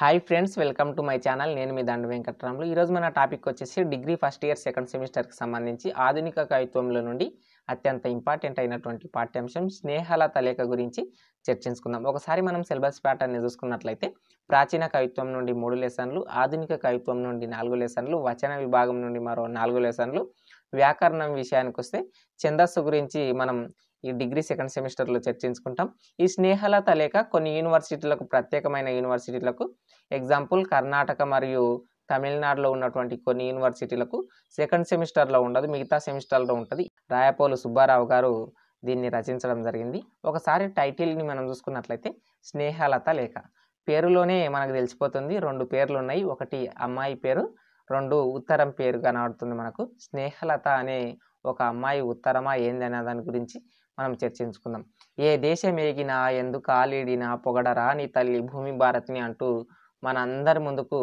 hi friends welcome to my channel నేను మీ దండ వెంకటరాములు ఈరోజు మన టాపిక్ వచ్చేసి డిగ్రీ ఫస్ట్ ఇయర్ సెకండ్ సెమిస్టర్కి సంబంధించి ఆధునిక కవిత్వంలో నుండి అత్యంత ఇంపార్టెంట్ అయినటువంటి పాఠ్యాంశం స్నేహల తలేఖ గురించి చర్చించుకుందాం ఒకసారి మనం సిలబస్ ప్యాటర్న్ చూసుకున్నట్లయితే ప్రాచీన కవిత్వం నుండి మూడు లెసన్లు ఆధునిక కవిత్వం నుండి నాలుగు లెసన్లు వచన విభాగం నుండి మరో నాలుగు లెసన్లు వ్యాకరణం విషయానికి వస్తే ఛందస్సు గురించి మనం ఈ డిగ్రీ సెకండ్ సెమిస్టర్లో చర్చించుకుంటాం ఈ స్నేహలత లేక కొన్ని యూనివర్సిటీలకు ప్రత్యేకమైన యూనివర్సిటీలకు ఎగ్జాంపుల్ కర్ణాటక మరియు తమిళనాడులో ఉన్నటువంటి కొన్ని యూనివర్సిటీలకు సెకండ్ సెమిస్టర్లో ఉండదు మిగతా సెమిస్టర్లో ఉంటుంది రాయపోలు సుబ్బారావు గారు దీన్ని రచించడం జరిగింది ఒకసారి టైటిల్ని మనం చూసుకున్నట్లయితే స్నేహలత లేఖ పేరులోనే మనకు తెలిసిపోతుంది రెండు పేర్లు ఉన్నాయి ఒకటి అమ్మాయి పేరు రెండు ఉత్తరం పేరు కనబడుతుంది మనకు స్నేహలత అనే ఒక అమ్మాయి ఉత్తరమా ఏంది అనే దాని గురించి మనం చర్చించుకుందాం ఏ దేశం ఎగినా ఎందుకు ఆలేడినా పొగడరా నీ తల్లి భూమి భారత్ని అంటూ మన అందరి ముందుకు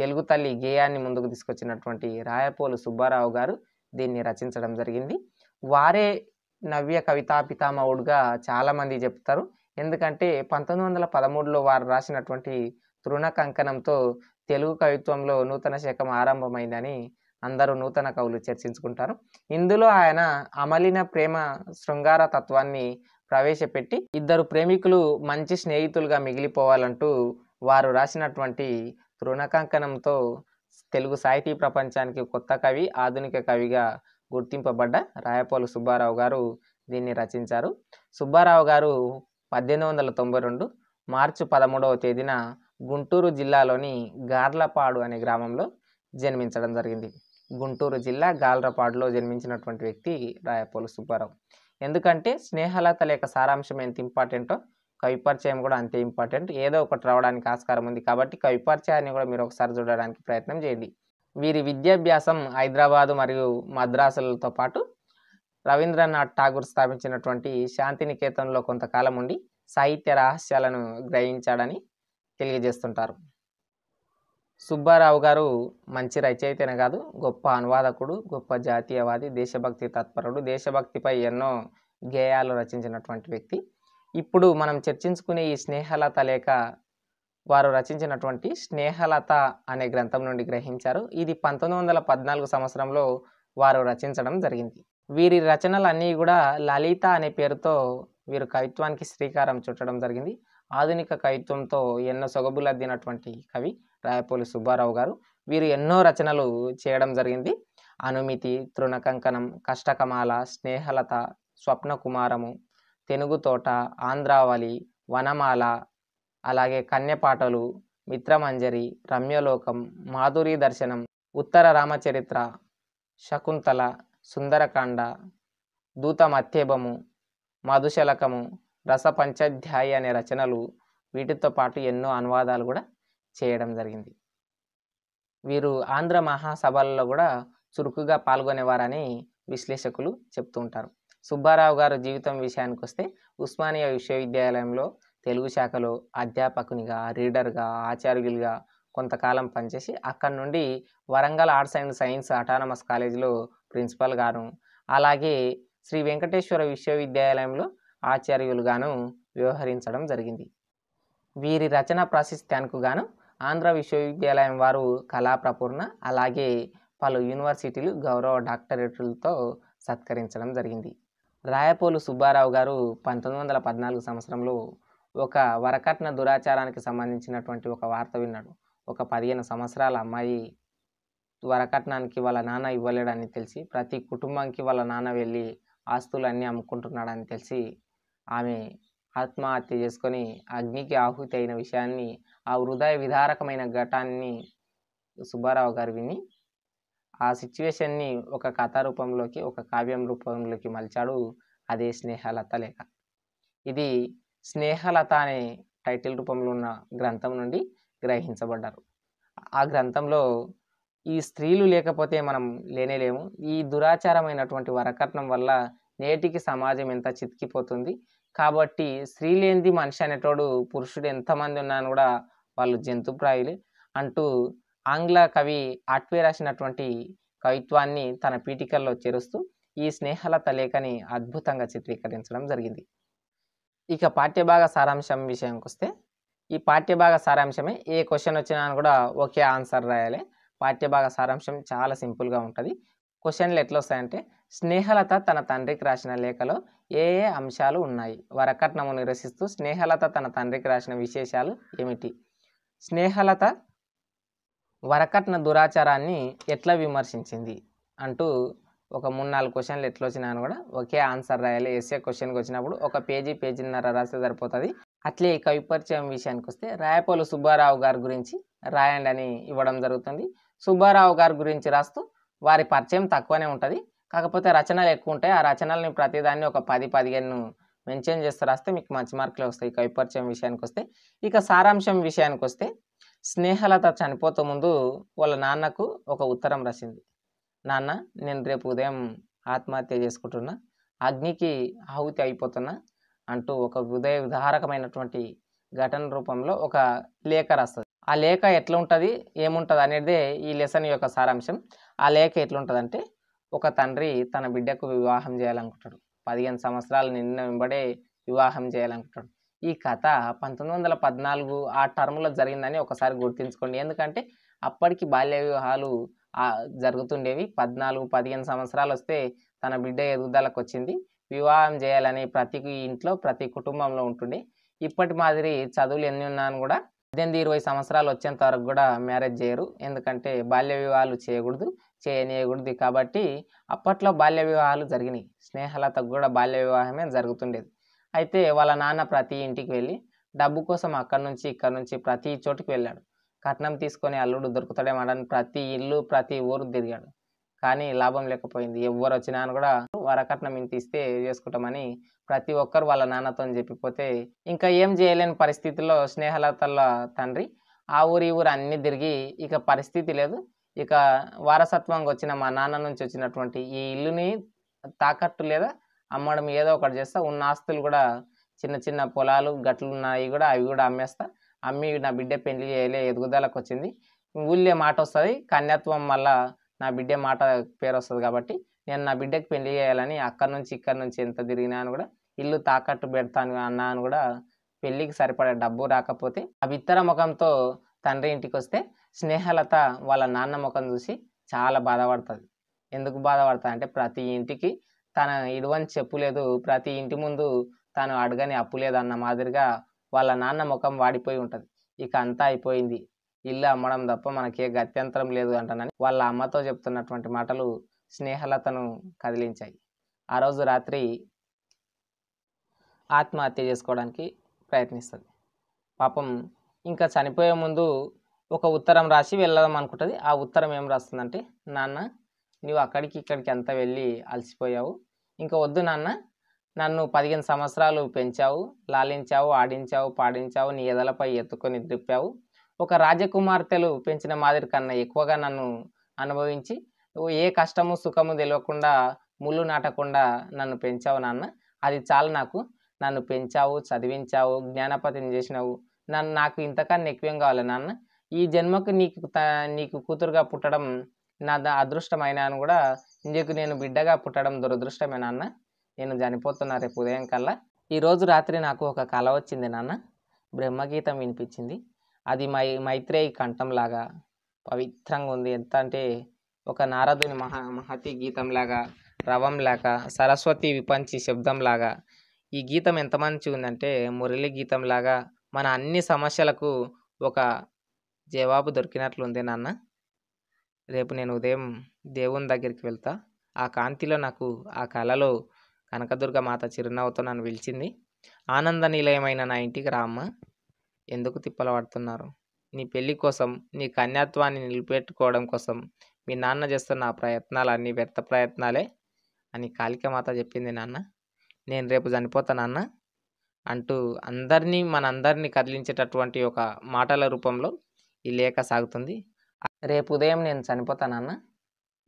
తెలుగు తల్లి గేయాన్ని ముందుకు తీసుకొచ్చినటువంటి రాయపోలు సుబ్బారావు గారు దీన్ని రచించడం జరిగింది వారే నవ్య కవితా పితామహుడుగా చాలామంది చెప్తారు ఎందుకంటే పంతొమ్మిది వందల పదమూడులో వారు రాసినటువంటి తృణ కంకణంతో తెలుగు కవిత్వంలో నూతన శకం ఆరంభమైందని అందరూ నూతన కవులు చర్చించుకుంటారు ఇందులో ఆయన అమలిన ప్రేమ శృంగార తత్వాన్ని ప్రవేశపెట్టి ఇద్దరు ప్రేమికులు మంచి స్నేహితులుగా మిగిలిపోవాలంటూ వారు రాసినటువంటి తృణకంకణంతో తెలుగు సాహితీ ప్రపంచానికి కొత్త కవి ఆధునిక కవిగా గుర్తింపబడ్డ రాయపాలు సుబ్బారావు గారు దీన్ని రచించారు సుబ్బారావు గారు పద్దెనిమిది వందల తొంభై రెండు మార్చి పదమూడవ తేదీన గుంటూరు జిల్లాలోని గార్లపాడు అనే గ్రామంలో జన్మించడం జరిగింది గుంటూరు జిల్లా గాలరపాడులో జన్మించినటువంటి వ్యక్తి రాయపూలు సుబ్బారావు ఎందుకంటే స్నేహలత లేక సారాంశం ఎంత ఇంపార్టెంటో కవిపరిచయం కూడా అంతే ఇంపార్టెంట్ ఏదో ఒకటి రావడానికి ఆస్కారం ఉంది కాబట్టి కవిపరిచయాన్ని కూడా మీరు ఒకసారి చూడడానికి ప్రయత్నం చేయండి వీరి విద్యాభ్యాసం హైదరాబాదు మరియు మద్రాసులతో పాటు రవీంద్రనాథ్ ఠాగూర్ స్థాపించినటువంటి శాంతినికేతన్లో కొంతకాలం ఉండి సాహిత్య రహస్యాలను గ్రహించాడని తెలియజేస్తుంటారు సుబ్బారావు గారు మంచి రచయితనే కాదు గొప్ప అనువాదకుడు గొప్ప జాతీయవాది దేశభక్తి తత్పరుడు దేశభక్తిపై ఎన్నో గేయాలు రచించినటువంటి వ్యక్తి ఇప్పుడు మనం చర్చించుకునే ఈ స్నేహలత లేఖ వారు రచించినటువంటి స్నేహలత అనే గ్రంథం నుండి గ్రహించారు ఇది పంతొమ్మిది వందల పద్నాలుగు సంవత్సరంలో వారు రచించడం జరిగింది వీరి రచనలన్నీ కూడా లలిత అనే పేరుతో వీరు కవిత్వానికి శ్రీకారం చుట్టడం జరిగింది ఆధునిక కవిత్వంతో ఎన్నో సొగబులద్దినటువంటి కవి రాయపూలి సుబ్బారావు గారు వీరు ఎన్నో రచనలు చేయడం జరిగింది అనుమితి తృణకంకణం కష్టకమాల స్నేహలత స్వప్నకుమారము తోట ఆంధ్రావళి వనమాల అలాగే కన్యపాటలు మిత్రమంజరి రమ్యలోకం మాధురి దర్శనం ఉత్తర రామచరిత్ర శకుంతల సుందరకాండ దూత మత్యభము మధుశలకము రసపంచాధ్యాయ అనే రచనలు వీటితో పాటు ఎన్నో అనువాదాలు కూడా చేయడం జరిగింది వీరు ఆంధ్ర మహాసభలలో కూడా చురుకుగా పాల్గొనేవారని విశ్లేషకులు చెప్తూ ఉంటారు సుబ్బారావు గారు జీవితం విషయానికి వస్తే ఉస్మానియా విశ్వవిద్యాలయంలో తెలుగు శాఖలో అధ్యాపకునిగా రీడర్గా ఆచార్యులుగా కొంతకాలం పనిచేసి అక్కడి నుండి Warangal arts and science autonomous కాలేజీలో ప్రిన్సిపల్ గాను అలాగే శ్రీ వెంకటేశ్వర విశ్వవిద్యాలయంలో ఆచార్యులుగాను వ్యవహరించడం జరిగింది వీరి రచన ప్రాశస్త్యానికి గాను ఆంధ్ర విశ్వవిద్యాలయం వారు కళాప్రపూర్ణ అలాగే పలు యూనివర్సిటీలు గౌరవ డాక్టరేట్లతో సత్కరించడం జరిగింది రాయపోలు సుబ్బారావు గారు పంతొమ్మిది వందల పద్నాలుగు సంవత్సరంలో ఒక వరకట్న దురాచారానికి సంబంధించినటువంటి ఒక వార్త విన్నాడు ఒక పదిహేను సంవత్సరాల అమ్మాయి వరకట్నానికి వాళ్ళ నాన్న ఇవ్వలేడని తెలిసి ప్రతి కుటుంబానికి వాళ్ళ నాన్న వెళ్ళి ఆస్తులన్నీ అమ్ముకుంటున్నాడని తెలిసి ఆమె ఆత్మహత్య చేసుకొని అగ్నికి ఆహుతి అయిన విషయాన్ని ఆ హృదయ విధారకమైన ఘటాన్ని సుబ్బారావు గారు విని ఆ సిచ్యువేషన్ని ఒక కథ రూపంలోకి ఒక కావ్యం రూపంలోకి మలిచాడు అదే స్నేహలత లేఖ ఇది స్నేహలత అనే టైటిల్ రూపంలో ఉన్న గ్రంథం నుండి గ్రహించబడ్డారు ఆ గ్రంథంలో ఈ స్త్రీలు లేకపోతే మనం లేనేలేము ఈ దురాచారమైనటువంటి వరకట్నం వల్ల నేటికి సమాజం ఎంత చితికిపోతుంది కాబట్టి స్త్రీ లేనిది మనిషి అనేటోడు పురుషుడు ఎంతమంది ఉన్నా కూడా వాళ్ళు జంతుప్రాయులే అంటూ ఆంగ్ల కవి ఆట్వే రాసినటువంటి కవిత్వాన్ని తన పీఠికల్లో చేరుస్తూ ఈ స్నేహలత లేఖని అద్భుతంగా చిత్రీకరించడం జరిగింది ఇక పాఠ్యభాగ సారాంశం విషయంకి వస్తే ఈ పాఠ్యభాగ సారాంశమే ఏ క్వశ్చన్ వచ్చినా కూడా ఒకే ఆన్సర్ రాయాలి పాఠ్యభాగ సారాంశం చాలా సింపుల్గా ఉంటుంది క్వశ్చన్లు ఎట్లా వస్తాయంటే స్నేహలత తన తండ్రికి రాసిన లేఖలో ఏ ఏ అంశాలు ఉన్నాయి వరకట్నము నిరసిస్తూ స్నేహలత తన తండ్రికి రాసిన విశేషాలు ఏమిటి స్నేహలత వరకట్న దురాచారాన్ని ఎట్లా విమర్శించింది అంటూ ఒక మూడు నాలుగు క్వశ్చన్లు ఎట్లా వచ్చినా కూడా ఒకే ఆన్సర్ రాయాలి ఎస్ఏ క్వశ్చన్కి వచ్చినప్పుడు ఒక పేజీ పేజీన్నర రాస్తే సరిపోతుంది అట్లే ఈ కవిపరిచయం విషయానికి వస్తే రాయపోలు సుబ్బారావు గారి గురించి రాయండి అని ఇవ్వడం జరుగుతుంది సుబ్బారావు గారి గురించి రాస్తూ వారి పరిచయం తక్కువనే ఉంటుంది కాకపోతే రచనలు ఎక్కువ ఉంటాయి ఆ రచనల్ని ప్రతిదాన్ని ఒక పది పదిహేను మెన్షన్ చేస్తే రాస్తే మీకు మంచి మార్కులు వస్తాయి ఇక విపరిచయం విషయానికి వస్తే ఇక సారాంశం విషయానికి వస్తే స్నేహలత చనిపోతూ ముందు వాళ్ళ నాన్నకు ఒక ఉత్తరం రాసింది నాన్న నేను రేపు ఉదయం ఆత్మహత్య చేసుకుంటున్నా అగ్నికి ఆహుతి అయిపోతున్నా అంటూ ఒక ఉదయ ఉదాహరకమైనటువంటి ఘటన రూపంలో ఒక లేఖ రాస్తుంది ఆ లేఖ ఎట్లా ఉంటుంది ఏముంటుంది అనేది ఈ లెసన్ యొక్క సారాంశం ఆ లేఖ అంటే ఒక తండ్రి తన బిడ్డకు వివాహం చేయాలనుకుంటాడు పదిహేను సంవత్సరాలు నిన్న వెంబడే వివాహం చేయాలనుకుంటాడు ఈ కథ పంతొమ్మిది వందల పద్నాలుగు ఆ టర్మ్లో జరిగిందని ఒకసారి గుర్తుంచుకోండి ఎందుకంటే అప్పటికి బాల్య వివాహాలు జరుగుతుండేవి పద్నాలుగు పదిహేను సంవత్సరాలు వస్తే తన బిడ్డ ఎదుగుదలకు వచ్చింది వివాహం చేయాలని ప్రతి ఇంట్లో ప్రతి కుటుంబంలో ఉంటుండే ఇప్పటి మాదిరి చదువులు ఎన్ని ఉన్నాను కూడా పద్దెనిమిది ఇరవై సంవత్సరాలు వచ్చేంత వరకు కూడా మ్యారేజ్ చేయరు ఎందుకంటే బాల్య వివాహాలు చేయకూడదు చేయనీయకూడదు కాబట్టి అప్పట్లో బాల్య వివాహాలు జరిగినాయి స్నేహలతకు కూడా బాల్య వివాహమే జరుగుతుండేది అయితే వాళ్ళ నాన్న ప్రతి ఇంటికి వెళ్ళి డబ్బు కోసం అక్కడి నుంచి ఇక్కడ నుంచి ప్రతి చోటుకి వెళ్ళాడు కట్నం తీసుకొని అల్లుడు దొరుకుతాడేమని ప్రతి ఇల్లు ప్రతి ఊరు తిరిగాడు కానీ లాభం లేకపోయింది ఎవ్వరు వచ్చినా కూడా వరకట్నం ఇంత ఇస్తే చేసుకుంటామని ప్రతి ఒక్కరు వాళ్ళ నాన్నతో చెప్పిపోతే ఇంకా ఏం చేయలేని పరిస్థితిలో స్నేహలతల తండ్రి ఆ ఊరి ఊరు అన్నీ తిరిగి ఇక పరిస్థితి లేదు ఇక వారసత్వంగా వచ్చిన మా నాన్న నుంచి వచ్చినటువంటి ఈ ఇల్లుని తాకట్టు లేదా అమ్మడం ఏదో ఒకటి చేస్తా ఉన్న ఆస్తులు కూడా చిన్న చిన్న పొలాలు గట్లు ఉన్నాయి కూడా అవి కూడా అమ్మేస్తా అమ్మి నా బిడ్డ పెళ్లి చేయలే ఎదుగుదలకు వచ్చింది ఊళ్ళే మాట వస్తుంది కన్యాత్వం మళ్ళా నా బిడ్డ మాట పేరు వస్తుంది కాబట్టి నేను నా బిడ్డకి పెళ్లి చేయాలని అక్కడి నుంచి ఇక్కడి నుంచి ఎంత తిరిగినా అని కూడా ఇల్లు తాకట్టు పెడతాను అన్నా అని కూడా పెళ్ళికి సరిపడే డబ్బు రాకపోతే ఆ విత్తర ముఖంతో తండ్రి ఇంటికి వస్తే స్నేహలత వాళ్ళ నాన్న ముఖం చూసి చాలా బాధపడుతుంది ఎందుకు బాధపడుతుంది అంటే ప్రతి ఇంటికి తన ఇడవని చెప్పులేదు ప్రతి ఇంటి ముందు తాను అడగని అప్పు లేదన్న మాదిరిగా వాళ్ళ నాన్న ముఖం వాడిపోయి ఉంటుంది ఇక అంతా అయిపోయింది ఇల్లు అమ్మడం తప్ప మనకే గత్యంతరం లేదు అంటానని వాళ్ళ అమ్మతో చెప్తున్నటువంటి మాటలు స్నేహలతను కదిలించాయి ఆ రోజు రాత్రి ఆత్మహత్య చేసుకోవడానికి ప్రయత్నిస్తుంది పాపం ఇంకా చనిపోయే ముందు ఒక ఉత్తరం రాసి వెళ్ళదాం అనుకుంటుంది ఆ ఉత్తరం ఏం రాస్తుందంటే నాన్న నువ్వు అక్కడికి ఇక్కడికి అంతా వెళ్ళి అలసిపోయావు ఇంకా వద్దు నాన్న నన్ను పదిహేను సంవత్సరాలు పెంచావు లాలించావు ఆడించావు పాడించావు నీ ఎదలపై ఎత్తుకొని దిప్పావు ఒక రాజకుమార్తెలు పెంచిన మాదిరి కన్నా ఎక్కువగా నన్ను అనుభవించి ఏ కష్టము సుఖము తెలియకుండా ముళ్ళు నాటకుండా నన్ను పెంచావు నాన్న అది చాలు నాకు నన్ను పెంచావు చదివించావు జ్ఞానపతిని చేసినావు నన్ను నాకు ఇంతకన్నా ఎక్కువేం కావాలి నాన్న ఈ జన్మకు నీకు నీకు కూతురుగా పుట్టడం నా అదృష్టమైన అని కూడా ఇందుకు నేను బిడ్డగా పుట్టడం దురదృష్టమే నాన్న నేను చనిపోతున్నా రేపు ఉదయం కల్లా ఈరోజు రాత్రి నాకు ఒక కళ వచ్చింది నాన్న బ్రహ్మగీతం వినిపించింది అది మై మైత్రేయి కంఠంలాగా పవిత్రంగా ఉంది ఎంత అంటే ఒక నారదుని మహా మహతి గీతంలాగా రవంలాగా సరస్వతి విపంచి శబ్దంలాగా ఈ గీతం ఎంత మంచిగా ఉందంటే మురళి గీతంలాగా మన అన్ని సమస్యలకు ఒక జవాబు దొరికినట్లుంది నాన్న రేపు నేను ఉదయం దేవుని దగ్గరికి వెళ్తా ఆ కాంతిలో నాకు ఆ కలలో కనకదుర్గ మాత చిరునవ్వుతో నన్ను పిలిచింది ఆనంద నిలయమైన నా ఇంటికి రామ్మ ఎందుకు పడుతున్నారు నీ పెళ్లి కోసం నీ కన్యాత్వాన్ని నిలిపెట్టుకోవడం కోసం మీ నాన్న చేస్తున్న ఆ ప్రయత్నాలు అన్ని వ్యర్థ ప్రయత్నాలే అని కాళికమాత చెప్పింది నాన్న నేను రేపు చనిపోతానన్నా అంటూ అందరినీ మనందరినీ కదిలించేటటువంటి ఒక మాటల రూపంలో ఈ లేఖ సాగుతుంది రేపు ఉదయం నేను చనిపోతానన్న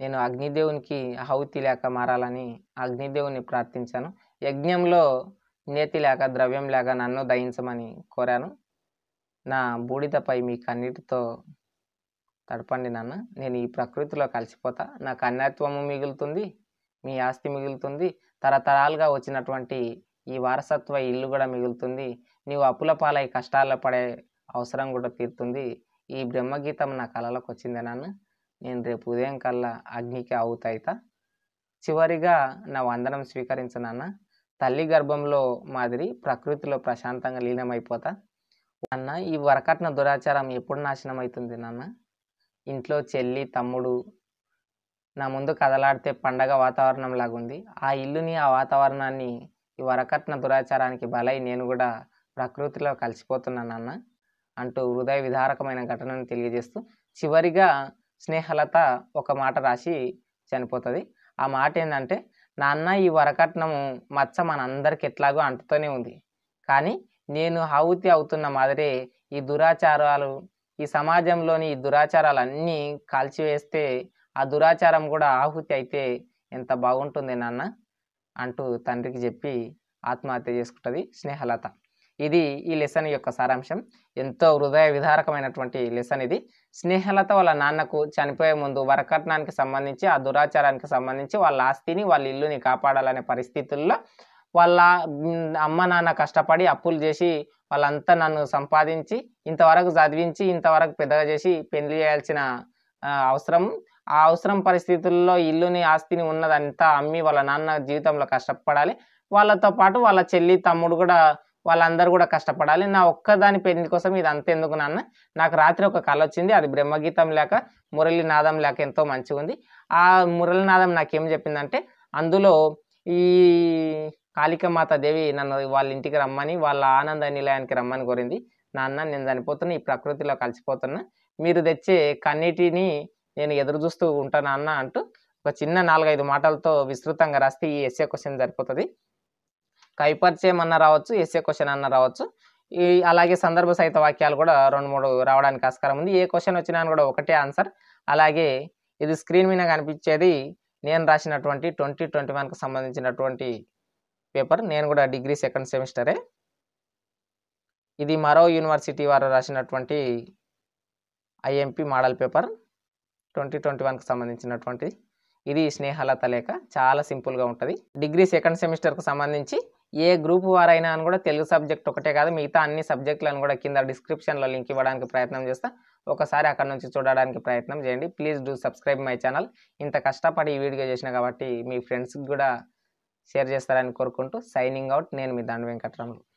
నేను అగ్నిదేవునికి ఆహుతి లేక మారాలని అగ్నిదేవుని ప్రార్థించాను యజ్ఞంలో నేతి లేక ద్రవ్యం లేక నన్ను దయించమని కోరాను నా బూడిదపై మీ కన్నీటితో తడపండి నాన్న నేను ఈ ప్రకృతిలో కలిసిపోతా నా కన్యాత్వము మిగులుతుంది మీ ఆస్తి మిగులుతుంది తరతరాలుగా వచ్చినటువంటి ఈ వారసత్వ ఇల్లు కూడా మిగులుతుంది నీవు అప్పుల పాలై కష్టాల పడే అవసరం కూడా తీరుతుంది ఈ బ్రహ్మగీతం నా కళలోకి వచ్చింది నాన్న నేను రేపు ఉదయం కల్లా అగ్నికి అవుతాయితా చివరిగా నా వందనం స్వీకరించు నాన్న తల్లి గర్భంలో మాదిరి ప్రకృతిలో ప్రశాంతంగా లీనమైపోతా అన్న ఈ వరకట్న దురాచారం ఎప్పుడు నాశనం అవుతుంది నాన్న ఇంట్లో చెల్లి తమ్ముడు నా ముందు కదలాడితే పండగ వాతావరణం లాగుంది ఆ ఇల్లుని ఆ వాతావరణాన్ని ఈ వరకట్న దురాచారానికి బలై నేను కూడా ప్రకృతిలో కలిసిపోతున్నానన్న అంటూ హృదయ విధారకమైన ఘటనను తెలియజేస్తూ చివరిగా స్నేహలత ఒక మాట రాసి చనిపోతుంది ఆ మాట ఏంటంటే నాన్న ఈ వరకట్నము మచ్చ మనందరికి ఎట్లాగో అంటుతూనే ఉంది కానీ నేను ఆహుతి అవుతున్న మాదిరే ఈ దురాచారాలు ఈ సమాజంలోని ఈ దురాచారాలన్నీ కాల్చివేస్తే ఆ దురాచారం కూడా ఆహుతి అయితే ఎంత బాగుంటుంది నాన్న అంటూ తండ్రికి చెప్పి ఆత్మహత్య చేసుకుంటుంది స్నేహలత ఇది ఈ లెసన్ యొక్క సారాంశం ఎంతో హృదయ విధారకమైనటువంటి లెసన్ ఇది స్నేహలత వాళ్ళ నాన్నకు చనిపోయే ముందు వరకట్నానికి సంబంధించి ఆ దురాచారానికి సంబంధించి వాళ్ళ ఆస్తిని వాళ్ళ ఇల్లుని కాపాడాలనే పరిస్థితుల్లో వాళ్ళ అమ్మ నాన్న కష్టపడి అప్పులు చేసి వాళ్ళంతా నన్ను సంపాదించి ఇంతవరకు చదివించి ఇంతవరకు పెద్దగా చేసి పెళ్లి చేయాల్సిన అవసరం ఆ అవసరం పరిస్థితుల్లో ఇల్లుని ఆస్తిని ఉన్నదంతా అమ్మి వాళ్ళ నాన్న జీవితంలో కష్టపడాలి వాళ్ళతో పాటు వాళ్ళ చెల్లి తమ్ముడు కూడా వాళ్ళందరూ కూడా కష్టపడాలి నా ఒక్కదాని పెళ్లి కోసం ఇది అంత ఎందుకు నాన్న నాకు రాత్రి ఒక కళ వచ్చింది అది బ్రహ్మగీతం లేక మురళి నాదం లేక ఎంతో మంచిగా ఉంది ఆ మురళి నాదం నాకేం చెప్పిందంటే అందులో ఈ కాళికమాత దేవి నన్ను వాళ్ళ ఇంటికి రమ్మని వాళ్ళ ఆనంద నిలయానికి రమ్మని కోరింది నాన్న నేను చనిపోతున్నా ఈ ప్రకృతిలో కలిసిపోతున్నా మీరు తెచ్చే కన్నిటిని నేను ఎదురు చూస్తూ ఉంటాను అన్న అంటూ ఒక చిన్న నాలుగైదు మాటలతో విస్తృతంగా రాస్తే ఈ ఎస్ఏ క్వశ్చన్ సరిపోతుంది కైపరిచయం అన్న రావచ్చు ఎస్ఏ క్వశ్చన్ అన్న రావచ్చు ఈ అలాగే సందర్భ సహిత వాక్యాలు కూడా రెండు మూడు రావడానికి ఆస్కారం ఉంది ఏ క్వశ్చన్ వచ్చినా కూడా ఒకటే ఆన్సర్ అలాగే ఇది స్క్రీన్ మీద కనిపించేది నేను రాసినటువంటి ట్వంటీ ట్వంటీ వన్కి సంబంధించినటువంటి పేపర్ నేను కూడా డిగ్రీ సెకండ్ సెమిస్టరే ఇది మరో యూనివర్సిటీ వారు రాసినటువంటి IMP model paper twenty twenty వన్కి సంబంధించినటువంటి ఇది స్నేహలత లేఖ చాలా సింపుల్గా ఉంటుంది డిగ్రీ సెకండ్ సెమిస్టర్కు సంబంధించి ఏ గ్రూప్ వారైనా అని కూడా తెలుగు సబ్జెక్ట్ ఒకటే కాదు మిగతా అన్ని సబ్జెక్టులను కూడా కింద డిస్క్రిప్షన్లో లింక్ ఇవ్వడానికి ప్రయత్నం చేస్తా ఒకసారి అక్కడ నుంచి చూడడానికి ప్రయత్నం చేయండి please do subscribe my channel ఇంత కష్టపడి ఈ వీడియో చేసిన కాబట్టి మీ ఫ్రెండ్స్కి కూడా షేర్ చేస్తారని కోరుకుంటూ సైనింగ్ అవుట్ నేను మీ దాని వెంకట్రాములు